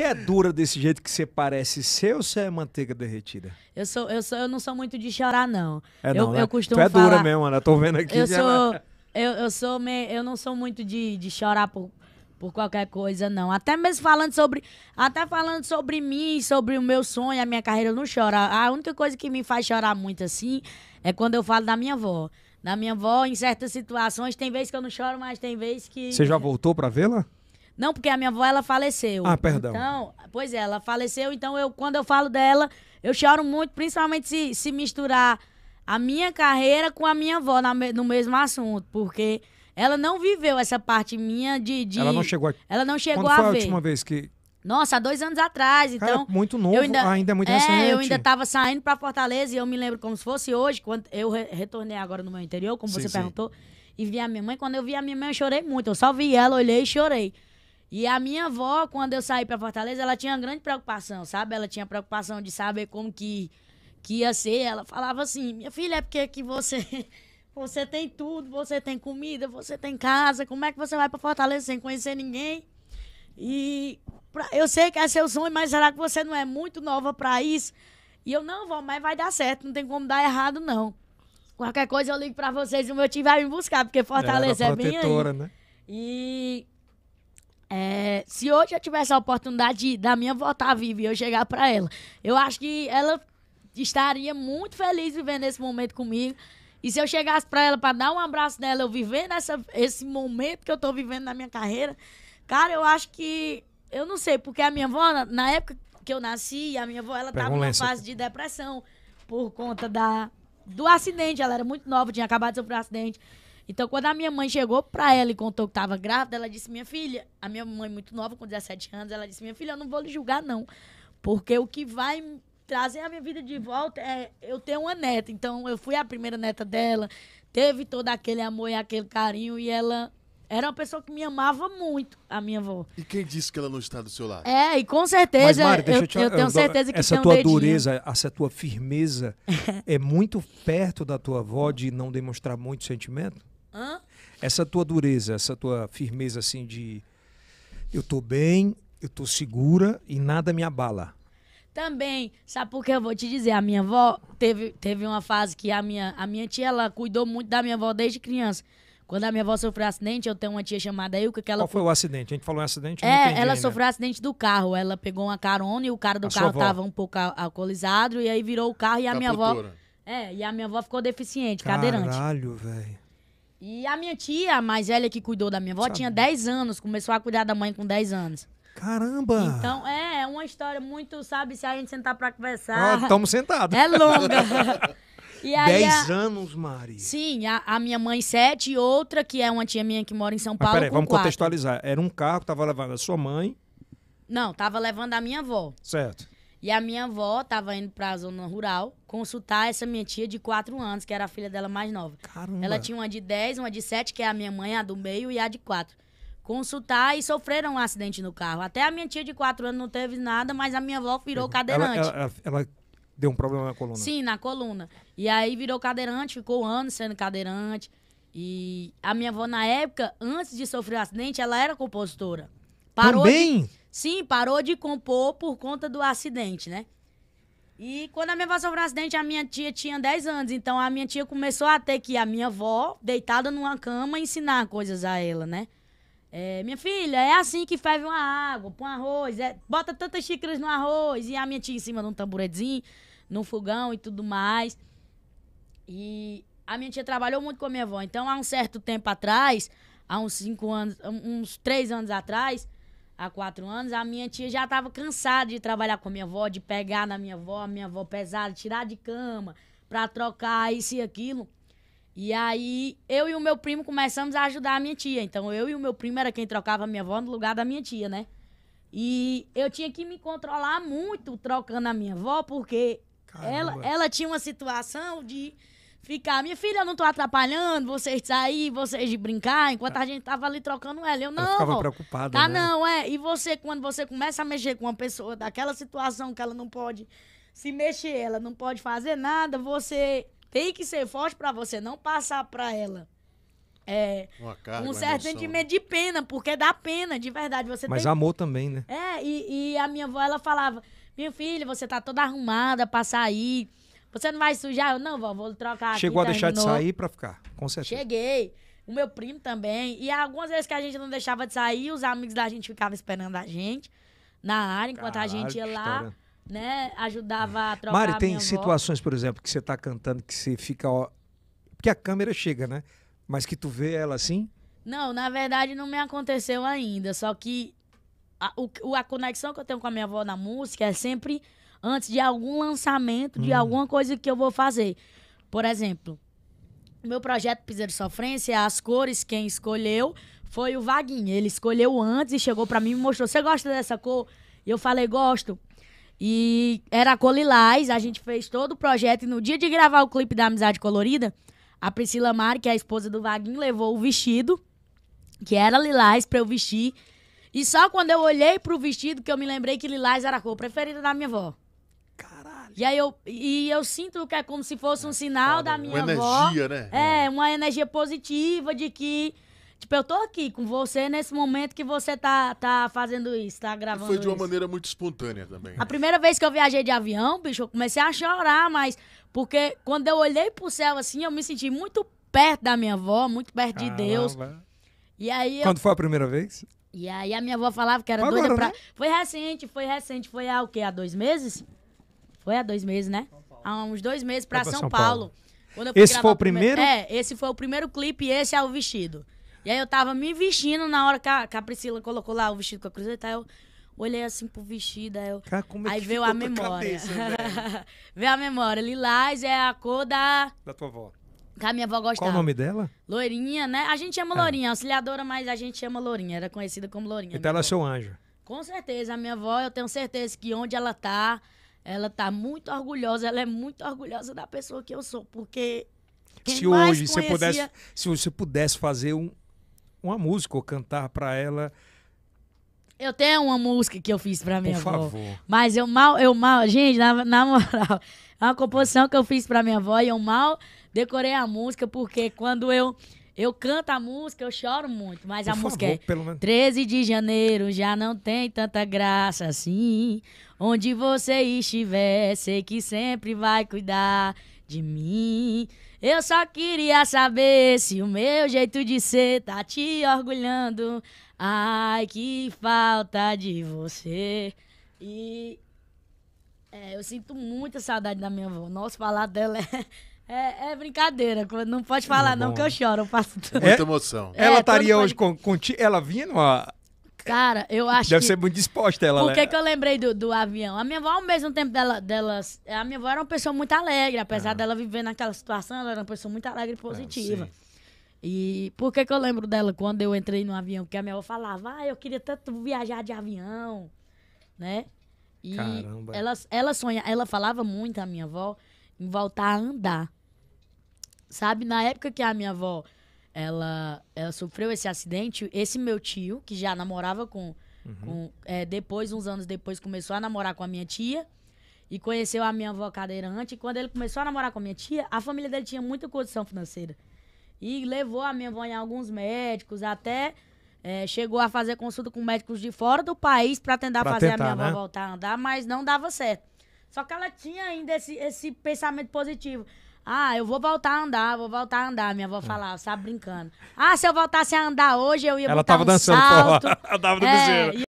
Você é dura desse jeito que você parece ser ou você é manteiga derretida? Eu sou, eu sou, eu não sou muito de chorar não. É, não eu, né? eu costumo tu é falar, dura mesmo, Ana. Tô vendo aqui. Eu sou, eu, eu sou, me, eu não sou muito de, de chorar por, por qualquer coisa não. Até mesmo falando sobre, até falando sobre mim, sobre o meu sonho, a minha carreira, eu não choro. A única coisa que me faz chorar muito assim é quando eu falo da minha avó. Da minha avó, em certas situações, tem vezes que eu não choro, mas tem vezes que. Você já voltou para vê-la? Não, porque a minha avó, ela faleceu. Ah, perdão. Então, pois é, ela faleceu, então eu, quando eu falo dela, eu choro muito, principalmente se, se misturar a minha carreira com a minha avó na, no mesmo assunto, porque ela não viveu essa parte minha de... de ela não chegou a... Ela não chegou Quando a foi a última vez que... Nossa, há dois anos atrás, Cara, então... muito novo, ainda, ainda é muito é, recente. eu ainda estava saindo para Fortaleza e eu me lembro como se fosse hoje, quando eu re retornei agora no meu interior, como sim, você sim. perguntou, e vi a minha mãe. Quando eu vi a minha mãe, eu chorei muito. Eu só vi ela, olhei e chorei. E a minha avó, quando eu saí para Fortaleza, ela tinha uma grande preocupação, sabe? Ela tinha preocupação de saber como que, que ia ser. Ela falava assim: minha filha, é porque que você. Você tem tudo, você tem comida, você tem casa. Como é que você vai para Fortaleza sem conhecer ninguém? E pra, eu sei que é seu sonho, mas será que você não é muito nova para isso? E eu não vou, mas vai dar certo, não tem como dar errado não. Qualquer coisa eu ligo para vocês, o meu time vai me buscar, porque é, é Fortaleza é bem aí. Né? E é, se hoje eu tivesse a oportunidade de, da minha voltar tá viva e eu chegar para ela, eu acho que ela estaria muito feliz vivendo esse momento comigo. E se eu chegasse para ela para dar um abraço nela, eu vivendo essa, esse momento que eu tô vivendo na minha carreira, cara, eu acho que. Eu não sei, porque a minha avó, na, na época que eu nasci, a minha avó, ela Pega tava numa fase de depressão por conta da, do acidente. Ela era muito nova, tinha acabado de sofrer um acidente. Então, quando a minha mãe chegou pra ela e contou que tava grávida, ela disse: Minha filha, a minha mãe, muito nova, com 17 anos, ela disse: Minha filha, eu não vou lhe julgar, não. Porque o que vai trazer a minha vida de volta é eu ter uma neta. Então, eu fui a primeira neta dela, teve todo aquele amor e aquele carinho, e ela era uma pessoa que me amava muito, a minha avó. E quem disse que ela não está do seu lado? É, e com certeza. Mas, Mari, eu, eu, te... eu, tenho certeza que Essa tem tua dureza, essa tua firmeza é muito perto da tua avó de não demonstrar muito sentimento? Hã? Essa tua dureza, essa tua firmeza assim de eu tô bem, eu tô segura e nada me abala. Também, sabe por que eu vou te dizer? A minha avó teve, teve uma fase que a minha, a minha tia ela cuidou muito da minha avó desde criança. Quando a minha avó sofreu um acidente, eu tenho uma tia chamada Ilka que ela. Qual foi o acidente? A gente falou um acidente? É, entendi, ela sofreu um acidente do carro. Ela pegou uma carona e o cara do a carro tava um pouco alcoolizado e aí virou o carro e a, minha avó. Né? É, e a minha avó ficou deficiente, cadeirante. Caralho, velho. E a minha tia, a mais velha que cuidou da minha avó, Sabe. tinha 10 anos, começou a cuidar da mãe com 10 anos. Caramba! Então, é, é uma história muito, sabe, se a gente sentar pra conversar. Estamos ah, sentados. É longa. E aí, Dez a... anos, Mari. Sim, a, a, minha mãe sete e outra que é uma tia minha que mora em São Paulo. Mas peraí, vamos quatro. contextualizar. Era um carro que tava levando a sua mãe. Não, tava levando a minha avó. Certo. E a minha avó tava indo pra zona rural consultar essa minha tia de 4 anos, que era a filha dela mais nova. Caramba. Ela tinha uma de 10, uma de 7, que é a minha mãe, a do meio, e a de 4. Consultar e sofreram um acidente no carro. Até a minha tia de 4 anos não teve nada, mas a minha avó virou ela, cadeirante. Ela, ela, ela, deu um problema na coluna? Sim, na coluna. E aí virou cadeirante, ficou anos sendo cadeirante. E a minha avó, na época, antes de sofrer o acidente, ela era compositora. Parou Também? De Sim, parou de compor por conta do acidente, né? E quando a minha avó sofreu um acidente, a minha tia tinha 10 anos. Então a minha tia começou a ter que a minha avó, deitada numa cama, ensinar coisas a ela, né? É, minha filha, é assim que ferve uma água, põe um arroz, é, bota tantas xícaras no arroz. E a minha tia em cima de um tamburetezinho, num fogão e tudo mais. E a minha tia trabalhou muito com a minha avó. Então, há um certo tempo atrás, há uns cinco anos, uns três anos atrás, há quatro anos, a minha tia já estava cansada de trabalhar com a minha avó, de pegar na minha avó, a minha avó pesada, tirar de cama, para trocar isso e aquilo. E aí, eu e o meu primo começamos a ajudar a minha tia. Então, eu e o meu primo era quem trocava a minha avó no lugar da minha tia, né? E eu tinha que me controlar muito trocando a minha avó, porque ela, ela tinha uma situação de ficar, minha filha, eu não tô atrapalhando vocês de sair, vocês de brincar, enquanto a gente tava ali trocando ela. Eu não. Eu ficava preocupada. Tá, né? não, é. E você, quando você começa a mexer com uma pessoa daquela situação que ela não pode se mexer, ela não pode fazer nada, você tem que ser forte para você não passar para ela. É, carga, um certo sentimento de pena, porque dá pena, de verdade. Você Mas tem... amor também, né? É, e, e a minha avó, ela falava, minha filha, você tá toda arrumada pra sair, você não vai sujar? Eu, não, Vou, vou trocar Chegou aqui, a deixar de sair pra ficar, com certeza. Cheguei. O meu primo também. E algumas vezes que a gente não deixava de sair, os amigos da gente ficavam esperando a gente na área, enquanto Caralho, a gente ia lá, história. né? Ajudava a trocar. Mari, tem situações, por exemplo, que você tá cantando que você fica. Ó, porque a câmera chega, né? Mas que tu vê ela assim? Não, na verdade não me aconteceu ainda. Só que a, o, a conexão que eu tenho com a minha avó na música é sempre antes de algum lançamento, de hum. alguma coisa que eu vou fazer. Por exemplo, meu projeto Piseiro Sofrência, as cores, quem escolheu foi o Vaguinho. Ele escolheu antes e chegou para mim e me mostrou: Você gosta dessa cor? E eu falei: Gosto. E era a cor lilás, a gente fez todo o projeto. E no dia de gravar o clipe da Amizade Colorida, a Priscila Mari, que é a esposa do Vaguinho, levou o vestido, que era lilás, pra eu vestir. E só quando eu olhei pro vestido que eu me lembrei que lilás era a cor preferida da minha avó. E aí eu, e eu sinto que é como se fosse um sinal da né? minha uma avó. energia, né? É, é, uma energia positiva de que Tipo, eu tô aqui com você nesse momento que você tá, tá fazendo isso, tá gravando. foi de uma isso. maneira muito espontânea também. A primeira vez que eu viajei de avião, bicho, eu comecei a chorar, mas. Porque quando eu olhei pro céu assim, eu me senti muito perto da minha avó, muito perto Caramba. de Deus. E aí. Eu... Quando foi a primeira vez? E aí a minha avó falava que era Agora, doida pra. Né? Foi recente, foi recente, foi há o quê? Há dois meses? Foi há dois meses, né? Há uns dois meses pra São, São, Paulo. Paulo. esse foi o primeiro? primeiro? É, esse foi o primeiro clipe e esse é o vestido. E aí eu tava me vestindo na hora que a, que a Priscila colocou lá o vestido com a cruzeta, aí Eu olhei assim pro vestido, aí eu... Cara, como é aí veio a memória. Cabeça, veio a memória. Lilás é a cor da... Da tua avó. Que a minha avó gostava. Qual o nome dela? Loirinha, né? A gente chama é. Lourinha, é. auxiliadora, mas a gente chama Lourinha. Era conhecida como Lourinha. Então ela né? é seu anjo. Com certeza, a minha avó, eu tenho certeza que onde ela tá, ela está muito orgulhosa, ela é muito orgulhosa da pessoa que eu sou, porque se hoje conhecia... você pudesse, se você pudesse fazer um, uma música ou cantar para ela, eu tenho uma música que eu fiz para minha Por avó. Favor. Mas eu mal, eu mal, gente, na, na moral, é uma composição que eu fiz para minha avó e eu mal decorei a música, porque quando eu eu canto a música, eu choro muito, mas Por a favor, música é pelo menos. 13 de janeiro já não tem tanta graça assim. Onde você estiver, sei que sempre vai cuidar de mim. Eu só queria saber se o meu jeito de ser tá te orgulhando. Ai, que falta de você. E é, eu sinto muita saudade da minha avó. Nosso falar dela é é, é, brincadeira, não pode tá falar não, não que eu choro, eu passo tudo. É, muita emoção. É, ela estaria hoje pode... com, com ela vindo a. Cara, eu acho Deve que... ser muito disposta ela, Por que, né? que eu lembrei do, do avião? A minha avó, ao mesmo tempo dela, delas... A minha avó era uma pessoa muito alegre, apesar ah. dela viver naquela situação, ela era uma pessoa muito alegre e ah, positiva. Ah, e por que que eu lembro dela quando eu entrei no avião? Porque a minha avó falava, ah, eu queria tanto viajar de avião, né? E Caramba. Ela, ela sonha, ela falava muito, a minha avó, em voltar a andar sabe? Na época que a minha avó ela, ela sofreu esse acidente, esse meu tio, que já namorava com. Uhum. com é, depois, uns anos depois, começou a namorar com a minha tia e conheceu a minha avó cadeirante. E quando ele começou a namorar com a minha tia, a família dele tinha muita condição financeira. E levou a minha avó em alguns médicos, até é, chegou a fazer consulta com médicos de fora do país para tentar pra fazer tentar, a minha avó né? voltar a andar, mas não dava certo. Só que ela tinha ainda esse, esse pensamento positivo. Ah, eu vou voltar a andar, vou voltar a andar, minha avó é. falava, sabe, brincando. Ah, se eu voltasse a andar hoje, eu ia Ela botar tava um dançando salto. Ela tava no é,